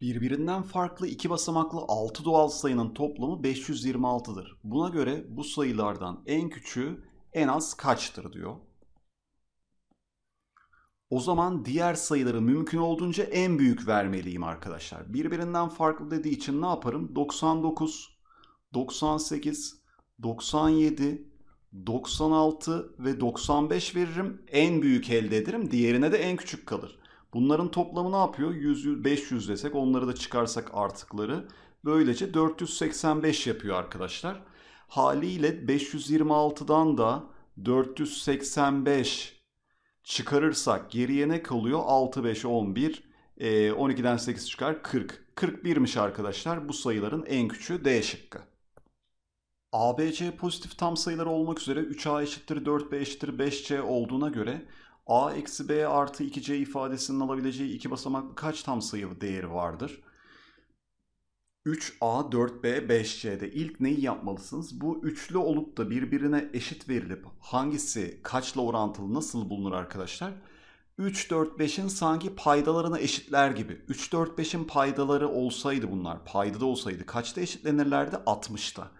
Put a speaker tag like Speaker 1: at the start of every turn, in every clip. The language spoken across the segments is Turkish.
Speaker 1: Birbirinden farklı iki basamaklı 6 doğal sayının toplamı 526'dır. Buna göre bu sayılardan en küçüğü en az kaçtır diyor. O zaman diğer sayıları mümkün olduğunca en büyük vermeliyim arkadaşlar. Birbirinden farklı dediği için ne yaparım? 99, 98, 97, 96 ve 95 veririm. En büyük elde ederim. Diğerine de en küçük kalır. Bunların toplamı ne yapıyor? 100, 500 desek onları da çıkarsak artıkları. Böylece 485 yapıyor arkadaşlar. Haliyle 526'dan da 485 çıkarırsak geriye ne kalıyor? 6, 5, 11, 12'den 8 çıkar 40. 41'miş arkadaşlar bu sayıların en küçüğü D şıkkı. ABC pozitif tam sayılar olmak üzere 3A eşittir 4B eşittir 5C olduğuna göre a eksi b artı 2c ifadesinin alabileceği iki basamak kaç tam sayı değeri vardır? 3a, 4b, 5c'de ilk neyi yapmalısınız? Bu üçlü olup da birbirine eşit verilip hangisi kaçla orantılı nasıl bulunur arkadaşlar? 3, 4, 5'in sanki paydalarını eşitler gibi. 3, 4, 5'in paydaları olsaydı bunlar, paydada olsaydı kaçta eşitlenirlerdi? 60'ta.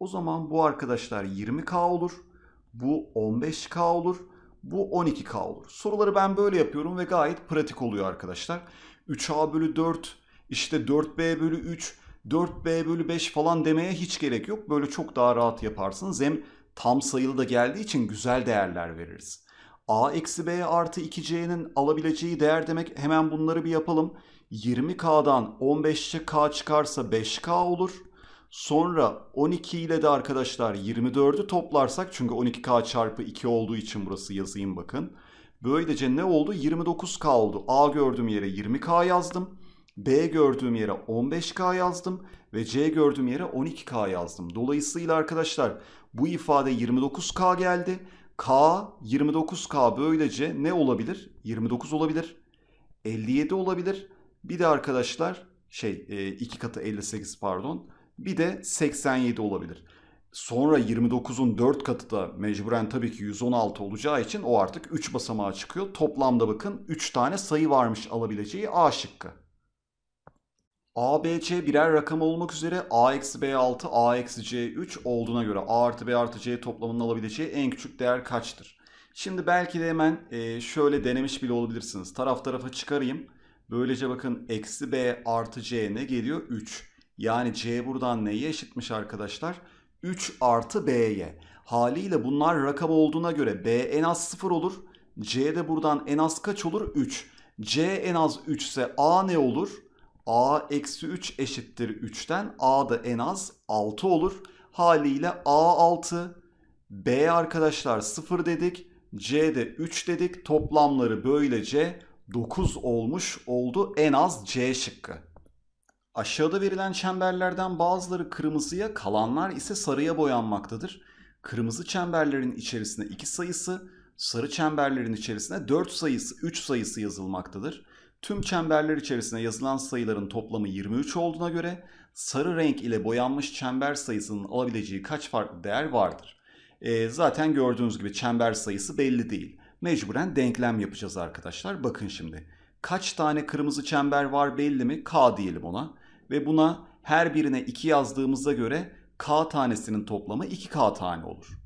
Speaker 1: O zaman bu arkadaşlar 20k olur, bu 15k olur, bu 12K olur. Soruları ben böyle yapıyorum ve gayet pratik oluyor arkadaşlar. 3A bölü 4, işte 4B bölü 3, 4B bölü 5 falan demeye hiç gerek yok. Böyle çok daha rahat yaparsınız. Hem tam sayılı da geldiği için güzel değerler veririz. A eksi B artı 2C'nin alabileceği değer demek hemen bunları bir yapalım. 20K'dan 15'e K çıkarsa 5K olur. Sonra 12 ile de arkadaşlar 24'ü toplarsak çünkü 12K çarpı 2 olduğu için burası yazayım bakın. Böylece ne oldu? 29K oldu. A gördüğüm yere 20K yazdım. B gördüğüm yere 15K yazdım. Ve C gördüğüm yere 12K yazdım. Dolayısıyla arkadaşlar bu ifade 29K geldi. K 29K böylece ne olabilir? 29 olabilir. 57 olabilir. Bir de arkadaşlar şey e, iki katı 58 pardon bir de 87 olabilir. Sonra 29'un 4 katı da mecburen tabii ki 116 olacağı için o artık 3 basamağa çıkıyor. Toplamda bakın 3 tane sayı varmış alabileceği A şıkkı. A, B, C birer rakam olmak üzere A eksi B6, A eksi C3 olduğuna göre A artı B artı C toplamının alabileceği en küçük değer kaçtır? Şimdi belki de hemen e, şöyle denemiş bile olabilirsiniz. Taraf tarafa çıkarayım. Böylece bakın eksi B artı C ne geliyor? 3. Yani C buradan neye eşitmiş arkadaşlar? 3 artı B'ye. Haliyle bunlar rakam olduğuna göre B en az 0 olur. C de buradan en az kaç olur? 3. C en az 3 ise A ne olur? A eksi 3 eşittir 3'ten. A da en az 6 olur. Haliyle A 6. B arkadaşlar 0 dedik. C de 3 dedik. Toplamları böylece 9 olmuş oldu. En az C şıkkı. Aşağıda verilen çemberlerden bazıları kırmızıya, kalanlar ise sarıya boyanmaktadır. Kırmızı çemberlerin içerisinde 2 sayısı, sarı çemberlerin içerisinde 4 sayısı, 3 sayısı yazılmaktadır. Tüm çemberler içerisinde yazılan sayıların toplamı 23 olduğuna göre sarı renk ile boyanmış çember sayısının alabileceği kaç farklı değer vardır? E, zaten gördüğünüz gibi çember sayısı belli değil. Mecburen denklem yapacağız arkadaşlar. Bakın şimdi. Kaç tane kırmızı çember var belli mi? K diyelim ona ve buna her birine 2 yazdığımıza göre k tanesinin toplamı 2k tane olur.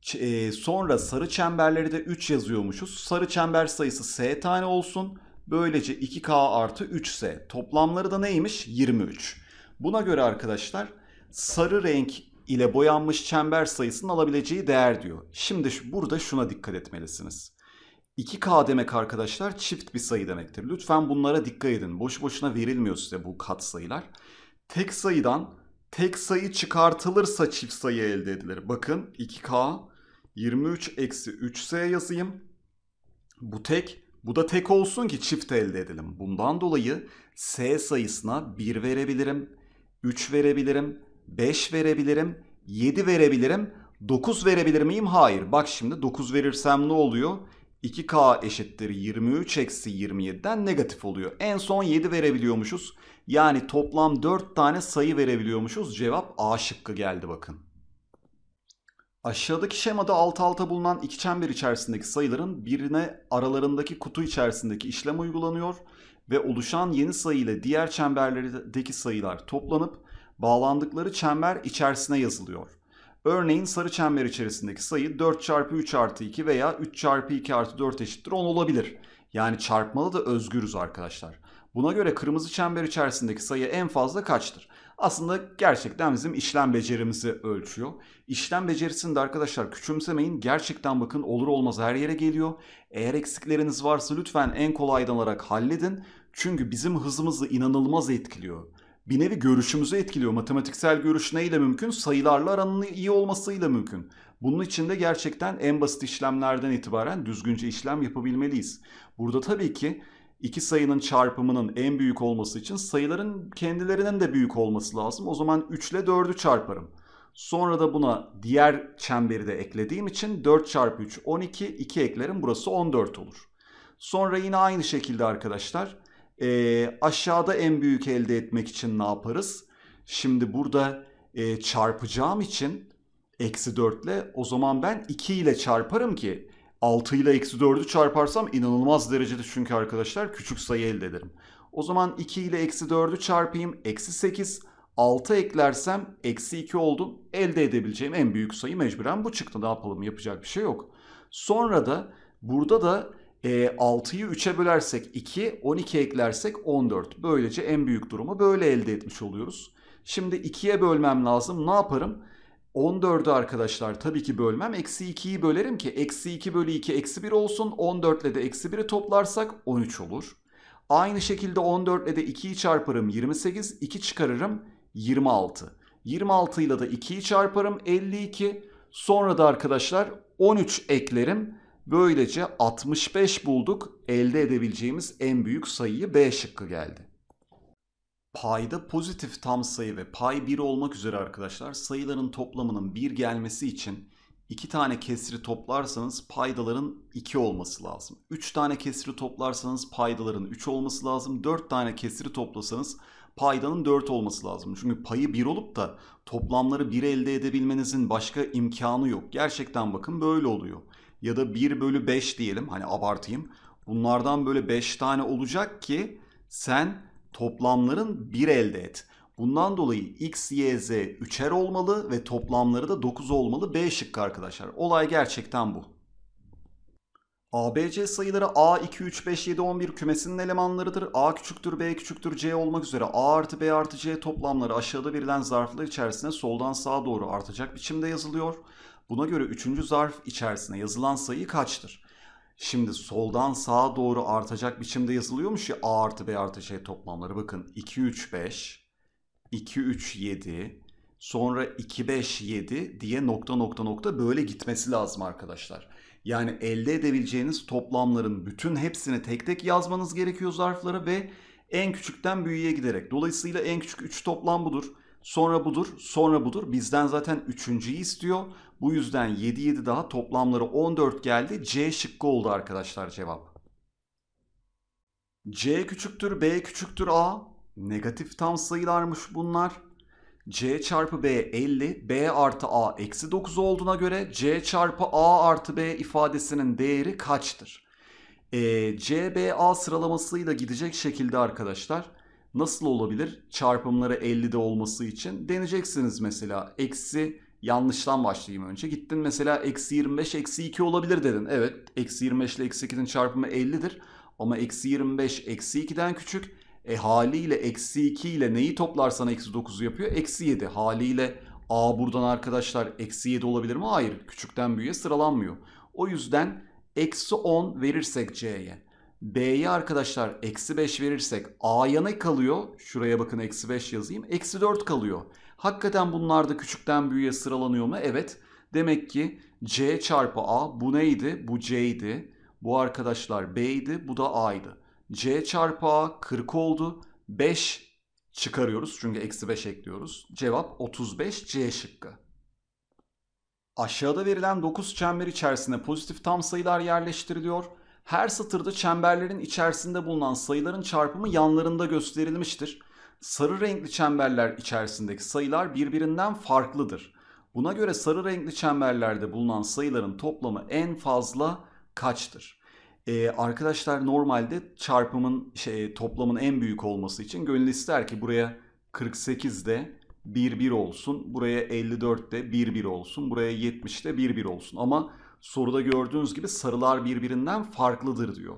Speaker 1: Ç e, sonra sarı çemberleri de 3 yazıyormuşuz. Sarı çember sayısı s tane olsun. Böylece 2k artı 3s. Toplamları da neymiş? 23. Buna göre arkadaşlar sarı renk ile boyanmış çember sayısının alabileceği değer diyor. Şimdi burada şuna dikkat etmelisiniz. 2K demek arkadaşlar çift bir sayı demektir. Lütfen bunlara dikkat edin. Boş boşuna verilmiyor size bu kat sayılar. Tek sayıdan tek sayı çıkartılırsa çift sayı elde edilir. Bakın 2K 23 eksi 3S yazayım. Bu tek bu da tek olsun ki çift elde edelim. Bundan dolayı S sayısına 1 verebilirim, 3 verebilirim, 5 verebilirim, 7 verebilirim, 9 verebilir miyim? Hayır. Bak şimdi 9 verirsem ne oluyor? 2K eşittir 23 eksi 27'den negatif oluyor. En son 7 verebiliyormuşuz. Yani toplam 4 tane sayı verebiliyormuşuz. Cevap A şıkkı geldi bakın. Aşağıdaki şemada alt alta bulunan iki çember içerisindeki sayıların birine aralarındaki kutu içerisindeki işlem uygulanıyor ve oluşan yeni sayı ile diğer çemberlerdeki sayılar toplanıp bağlandıkları çember içerisine yazılıyor. Örneğin sarı çember içerisindeki sayı 4 çarpı 3 artı 2 veya 3 çarpı 2 artı 4 eşittir 10 olabilir. Yani çarpmalı da özgürüz arkadaşlar. Buna göre kırmızı çember içerisindeki sayı en fazla kaçtır? Aslında gerçekten bizim işlem becerimizi ölçüyor. İşlem becerisini de arkadaşlar küçümsemeyin. Gerçekten bakın olur olmaz her yere geliyor. Eğer eksikleriniz varsa lütfen en kolaydan alarak halledin. Çünkü bizim hızımızı inanılmaz etkiliyor bir nevi görüşümüzü etkiliyor. Matematiksel görüş neyle mümkün? Sayılarla aranın iyi olmasıyla mümkün. Bunun için de gerçekten en basit işlemlerden itibaren düzgünce işlem yapabilmeliyiz. Burada tabii ki iki sayının çarpımının en büyük olması için sayıların kendilerinin de büyük olması lazım. O zaman 3 ile 4'ü çarparım. Sonra da buna diğer çemberi de eklediğim için 4 çarpı 3 12, 2 eklerim burası 14 olur. Sonra yine aynı şekilde arkadaşlar e, aşağıda en büyük elde etmek için ne yaparız? Şimdi burada e, çarpacağım için eksi 4 ile o zaman ben 2 ile çarparım ki 6 ile eksi 4'ü çarparsam inanılmaz derecede çünkü arkadaşlar küçük sayı elde ederim. O zaman 2 ile eksi 4'ü çarpayım eksi 8 6 eklersem eksi 2 oldum. Elde edebileceğim en büyük sayı mecburen bu çıktı. Ne yapalım yapacak bir şey yok. Sonra da burada da e, 6'yı 3'e bölersek 2, 12 eklersek 14. Böylece en büyük durumu böyle elde etmiş oluyoruz. Şimdi 2'ye bölmem lazım. Ne yaparım? 14'ü arkadaşlar tabii ki bölmem. Eksi 2'yi bölerim ki eksi 2 bölü 2 eksi 1 olsun. 14 ile de eksi 1'i toplarsak 13 olur. Aynı şekilde 14 ile de 2'yi çarparım 28. 2 çıkarırım 26. 26 ile de 2'yi çarparım 52. Sonra da arkadaşlar 13 eklerim. Böylece 65 bulduk. Elde edebileceğimiz en büyük sayıyı B şıkkı geldi. Payda pozitif tam sayı ve pay 1 olmak üzere arkadaşlar sayıların toplamının 1 gelmesi için 2 tane kesri toplarsanız paydaların 2 olması lazım. 3 tane kesri toplarsanız paydaların 3 olması lazım. 4 tane kesri toplasanız paydanın 4 olması lazım. Çünkü payı 1 olup da toplamları 1 elde edebilmenizin başka imkanı yok. Gerçekten bakın böyle oluyor ya da 1 bölü 5 diyelim hani abartayım. Bunlardan böyle 5 tane olacak ki sen toplamların 1 elde et. Bundan dolayı x, y, z 3'er olmalı ve toplamları da 9 olmalı. B şıkkı arkadaşlar. Olay gerçekten bu. ABC sayıları A, 2, 3, 5, 7, 11 kümesinin elemanlarıdır. A küçüktür, B küçüktür, C olmak üzere A artı B artı C toplamları aşağıda verilen zarflar içerisinde soldan sağa doğru artacak biçimde yazılıyor. Buna göre üçüncü zarf içerisine yazılan sayı kaçtır? Şimdi soldan sağa doğru artacak biçimde yazılıyormuş ya A artı B artı C toplamları. Bakın 2, 3, 5, 2, 3, 7, sonra 2, 5, 7 diye nokta nokta nokta böyle gitmesi lazım arkadaşlar. Yani elde edebileceğiniz toplamların bütün hepsini tek tek yazmanız gerekiyor zarflara ve en küçükten büyüğe giderek. Dolayısıyla en küçük 3 toplam budur. Sonra budur, sonra budur. Bizden zaten üçüncüyü istiyor. Bu yüzden 7 7 daha toplamları 14 geldi. C şıkkı oldu arkadaşlar cevap. C küçüktür, B küçüktür, A. Negatif tam sayılarmış bunlar. C çarpı B 50, B artı A eksi 9 olduğuna göre C çarpı A artı B ifadesinin değeri kaçtır? E, A sıralamasıyla gidecek şekilde arkadaşlar nasıl olabilir? Çarpımları 50'de olması için deneyeceksiniz mesela. Eksi yanlıştan başlayayım önce. Gittin mesela eksi 25 eksi 2 olabilir dedin. Evet eksi 25 ile eksi 2'nin çarpımı 50'dir. Ama eksi 25 eksi 2'den küçük. E haliyle eksi 2 ile neyi toplarsan eksi 9'u yapıyor? Eksi 7. Haliyle a buradan arkadaşlar eksi 7 olabilir mi? Hayır. Küçükten büyüğe sıralanmıyor. O yüzden eksi 10 verirsek c'ye B'ye arkadaşlar eksi 5 verirsek A'ya ne kalıyor? Şuraya bakın eksi 5 yazayım. Eksi 4 kalıyor. Hakikaten bunlar da küçükten büyüğe sıralanıyor mu? Evet. Demek ki C çarpı A bu neydi? Bu C'ydi. Bu arkadaşlar B'ydi. Bu da A'ydı. C çarpı A 40 oldu. 5 çıkarıyoruz. Çünkü eksi 5 ekliyoruz. Cevap 35 C şıkkı. Aşağıda verilen 9 çember içerisinde pozitif tam sayılar yerleştiriliyor her satırda çemberlerin içerisinde bulunan sayıların çarpımı yanlarında gösterilmiştir. Sarı renkli çemberler içerisindeki sayılar birbirinden farklıdır. Buna göre sarı renkli çemberlerde bulunan sayıların toplamı en fazla kaçtır? Ee, arkadaşlar normalde çarpımın şey, toplamın en büyük olması için gönül ister ki buraya 48'de 1-1 olsun. Buraya 54'te 1-1 olsun. Buraya 70'te 1-1 olsun. Ama soruda gördüğünüz gibi sarılar birbirinden farklıdır diyor.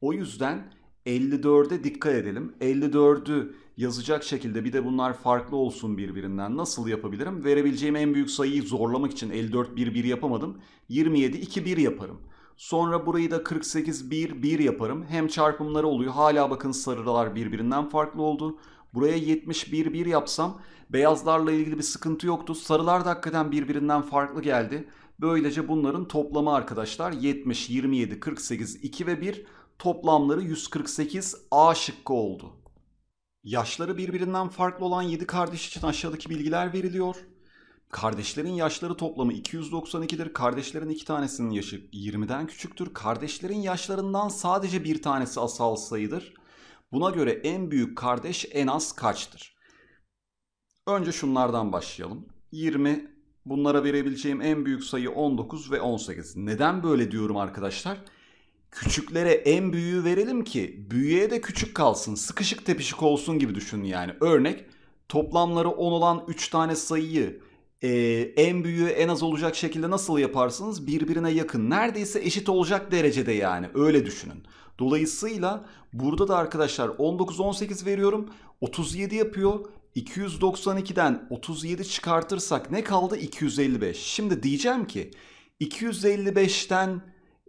Speaker 1: O yüzden 54'e dikkat edelim. 54'ü yazacak şekilde bir de bunlar farklı olsun birbirinden nasıl yapabilirim? Verebileceğim en büyük sayıyı zorlamak için 54 1 1 yapamadım. 27 2 1 yaparım. Sonra burayı da 48 1 1 yaparım. Hem çarpımları oluyor. Hala bakın sarılar birbirinden farklı oldu. Buraya 71 1 yapsam beyazlarla ilgili bir sıkıntı yoktu. Sarılar da hakikaten birbirinden farklı geldi. Böylece bunların toplamı arkadaşlar 70, 27, 48, 2 ve 1 toplamları 148 A şıkkı oldu. Yaşları birbirinden farklı olan 7 kardeş için aşağıdaki bilgiler veriliyor. Kardeşlerin yaşları toplamı 292'dir. Kardeşlerin iki tanesinin yaşı 20'den küçüktür. Kardeşlerin yaşlarından sadece bir tanesi asal sayıdır. Buna göre en büyük kardeş en az kaçtır? Önce şunlardan başlayalım. 20 Bunlara verebileceğim en büyük sayı 19 ve 18. Neden böyle diyorum arkadaşlar? Küçüklere en büyüğü verelim ki büyüğe de küçük kalsın. Sıkışık tepişik olsun gibi düşünün yani. Örnek toplamları 10 olan 3 tane sayıyı e, en büyüğü en az olacak şekilde nasıl yaparsınız? Birbirine yakın. Neredeyse eşit olacak derecede yani. Öyle düşünün. Dolayısıyla burada da arkadaşlar 19-18 veriyorum. 37 yapıyor. 292'den 37 çıkartırsak ne kaldı? 255. Şimdi diyeceğim ki 255'ten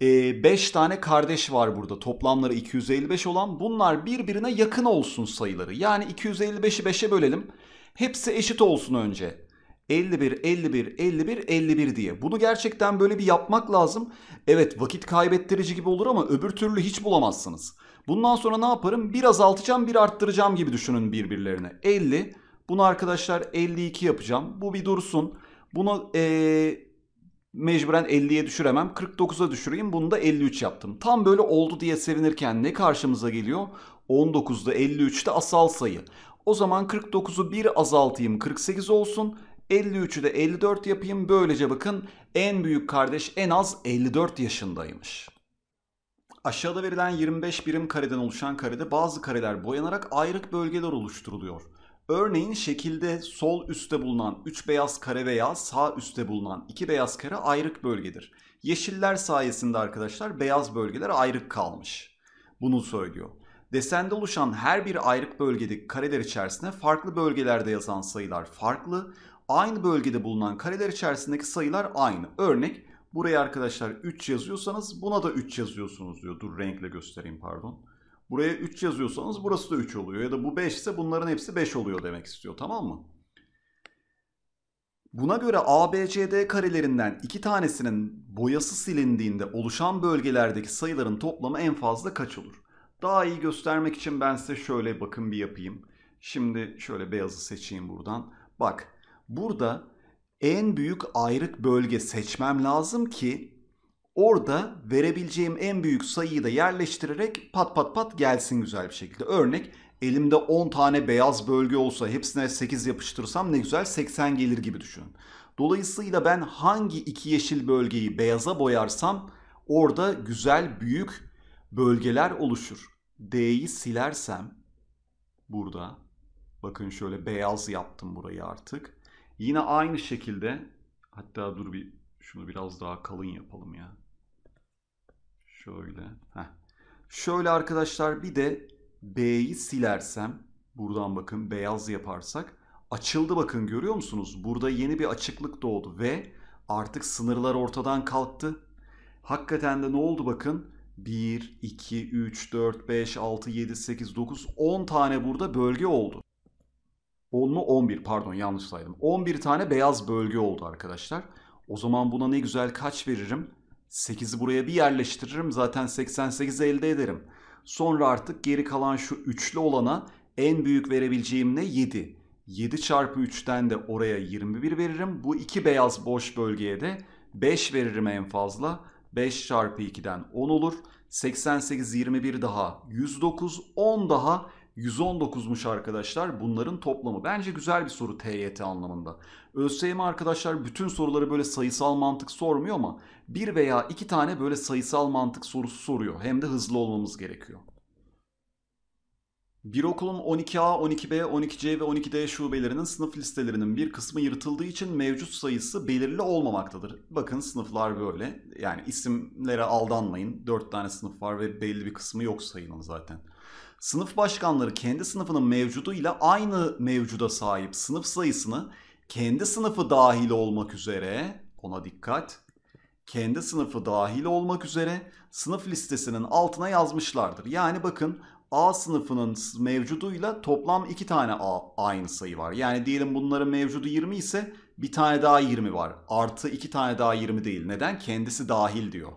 Speaker 1: e, 5 tane kardeş var burada. Toplamları 255 olan. Bunlar birbirine yakın olsun sayıları. Yani 255'i 5'e bölelim. Hepsi eşit olsun önce. 51, 51, 51, 51 diye. Bunu gerçekten böyle bir yapmak lazım. Evet vakit kaybettirici gibi olur ama öbür türlü hiç bulamazsınız. Bundan sonra ne yaparım? Bir azaltacağım bir arttıracağım gibi düşünün birbirlerine. 50. Bunu arkadaşlar 52 yapacağım. Bu bir dursun. Bunu ee, mecburen 50'ye düşüremem. 49'a düşüreyim. Bunu da 53 yaptım. Tam böyle oldu diye sevinirken ne karşımıza geliyor? 19'da 53'te asal sayı. O zaman 49'u bir azaltayım 48 olsun. 53'ü de 54 yapayım. Böylece bakın en büyük kardeş en az 54 yaşındaymış. Aşağıda verilen 25 birim kareden oluşan karede bazı kareler boyanarak ayrık bölgeler oluşturuluyor. Örneğin şekilde sol üstte bulunan 3 beyaz kare veya sağ üstte bulunan 2 beyaz kare ayrık bölgedir. Yeşiller sayesinde arkadaşlar beyaz bölgeler ayrık kalmış. Bunu söylüyor. Desende oluşan her bir ayrık bölgedeki kareler içerisinde farklı bölgelerde yazan sayılar farklı aynı bölgede bulunan kareler içerisindeki sayılar aynı. Örnek buraya arkadaşlar 3 yazıyorsanız buna da 3 yazıyorsunuz diyor. Dur renkle göstereyim pardon. Buraya 3 yazıyorsanız burası da 3 oluyor. Ya da bu 5 ise bunların hepsi 5 oluyor demek istiyor tamam mı? Buna göre ABCD karelerinden iki tanesinin boyası silindiğinde oluşan bölgelerdeki sayıların toplamı en fazla kaç olur? Daha iyi göstermek için ben size şöyle bakın bir yapayım. Şimdi şöyle beyazı seçeyim buradan. Bak Burada en büyük ayrık bölge seçmem lazım ki orada verebileceğim en büyük sayıyı da yerleştirerek pat pat pat gelsin güzel bir şekilde. Örnek elimde 10 tane beyaz bölge olsa hepsine 8 yapıştırsam ne güzel 80 gelir gibi düşünün. Dolayısıyla ben hangi iki yeşil bölgeyi beyaza boyarsam orada güzel büyük bölgeler oluşur. D'yi silersem burada bakın şöyle beyaz yaptım burayı artık. Yine aynı şekilde hatta dur bir şunu biraz daha kalın yapalım ya. Şöyle. Heh. Şöyle arkadaşlar bir de B'yi silersem buradan bakın beyaz yaparsak açıldı bakın görüyor musunuz? Burada yeni bir açıklık doğdu ve artık sınırlar ortadan kalktı. Hakikaten de ne oldu bakın? 1, 2, 3, 4, 5, 6, 7, 8, 9, 10 tane burada bölge oldu. 10 mu 11 pardon yanlış saydım. 11 tane beyaz bölge oldu arkadaşlar. O zaman buna ne güzel kaç veririm? 8'i buraya bir yerleştiririm zaten 88 elde ederim. Sonra artık geri kalan şu üçlü olana en büyük verebileceğim ne? 7. 7 çarpı 3'ten de oraya 21 veririm. Bu iki beyaz boş bölgeye de 5 veririm en fazla. 5 çarpı 2'den 10 olur. 88, 21 daha 109, 10 daha 119'muş arkadaşlar bunların toplamı. Bence güzel bir soru TYT anlamında. ÖSYM arkadaşlar bütün soruları böyle sayısal mantık sormuyor ama bir veya iki tane böyle sayısal mantık sorusu soruyor. Hem de hızlı olmamız gerekiyor. Bir okulun 12A, 12B, 12C ve 12D şubelerinin sınıf listelerinin bir kısmı yırtıldığı için mevcut sayısı belirli olmamaktadır. Bakın sınıflar böyle. Yani isimlere aldanmayın. 4 tane sınıf var ve belli bir kısmı yok sayının zaten sınıf başkanları kendi sınıfının mevcuduyla aynı mevcuda sahip sınıf sayısını kendi sınıfı dahil olmak üzere ona dikkat kendi sınıfı dahil olmak üzere sınıf listesinin altına yazmışlardır. Yani bakın A sınıfının mevcuduyla toplam 2 tane A aynı sayı var. Yani diyelim bunların mevcudu 20 ise bir tane daha 20 var. Artı 2 tane daha 20 değil. Neden? Kendisi dahil diyor.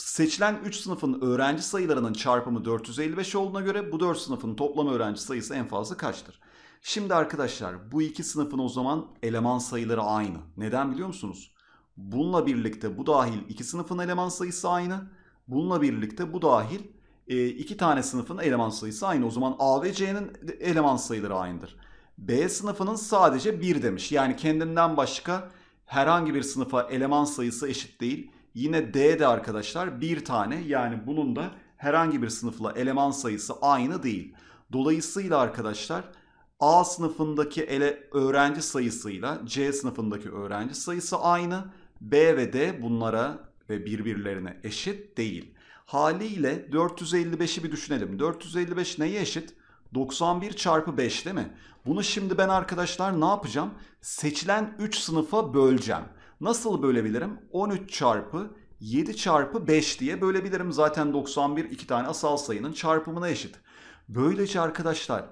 Speaker 1: Seçilen 3 sınıfın öğrenci sayılarının çarpımı 455 olduğuna göre bu 4 sınıfın toplam öğrenci sayısı en fazla kaçtır? Şimdi arkadaşlar bu iki sınıfın o zaman eleman sayıları aynı. Neden biliyor musunuz? Bununla birlikte bu dahil iki sınıfın eleman sayısı aynı. Bununla birlikte bu dahil e, iki tane sınıfın eleman sayısı aynı. O zaman A ve C'nin eleman sayıları aynıdır. B sınıfının sadece 1 demiş. Yani kendinden başka herhangi bir sınıfa eleman sayısı eşit değil. Yine D de arkadaşlar bir tane yani bunun da herhangi bir sınıfla eleman sayısı aynı değil. Dolayısıyla arkadaşlar A sınıfındaki ele öğrenci sayısıyla C sınıfındaki öğrenci sayısı aynı. B ve D bunlara ve birbirlerine eşit değil. Haliyle 455'i bir düşünelim. 455 neye eşit? 91 çarpı 5 değil mi? Bunu şimdi ben arkadaşlar ne yapacağım? Seçilen 3 sınıfa böleceğim. Nasıl bölebilirim? 13 çarpı 7 çarpı 5 diye bölebilirim. Zaten 91 iki tane asal sayının çarpımına eşit. Böylece arkadaşlar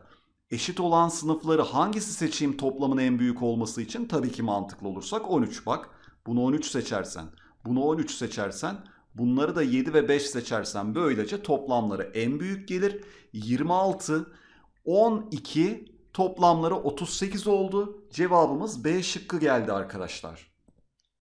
Speaker 1: eşit olan sınıfları hangisi seçeyim toplamın en büyük olması için? Tabii ki mantıklı olursak 13 bak. Bunu 13 seçersen, bunu 13 seçersen, bunları da 7 ve 5 seçersen böylece toplamları en büyük gelir. 26, 12 toplamları 38 oldu. Cevabımız B şıkkı geldi arkadaşlar.